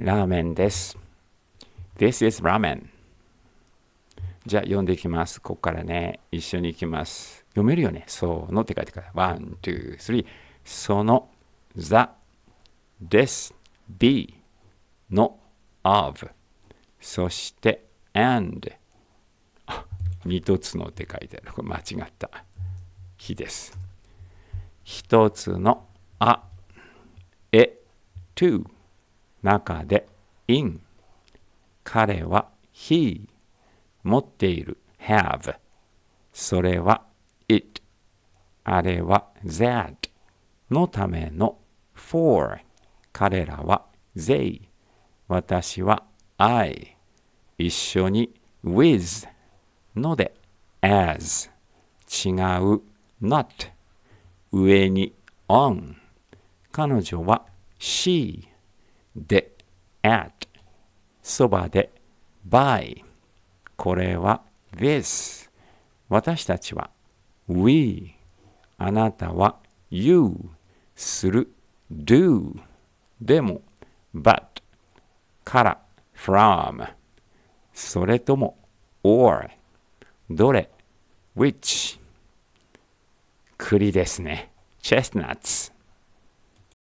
ラーメンです。This is ramen. じゃあ読んでいきます。ここからね、一緒に行きます。読めるよね。そのって書いてください。ワン、ツー、スリー。その、ザ、です、ビー、の、of。そして、and。あ、二つのって書いてある。これ間違った。日です。一つの、あ、え、to。中で in 彼は he 持っている have それは it あれは that のための for 彼らは they 私は I 一緒に with ので as 違う not 上に on 彼女は she で at そばで by これは this 私たちは we あなたは you する do でも but から from それとも or どれ which 栗ですね chestnuts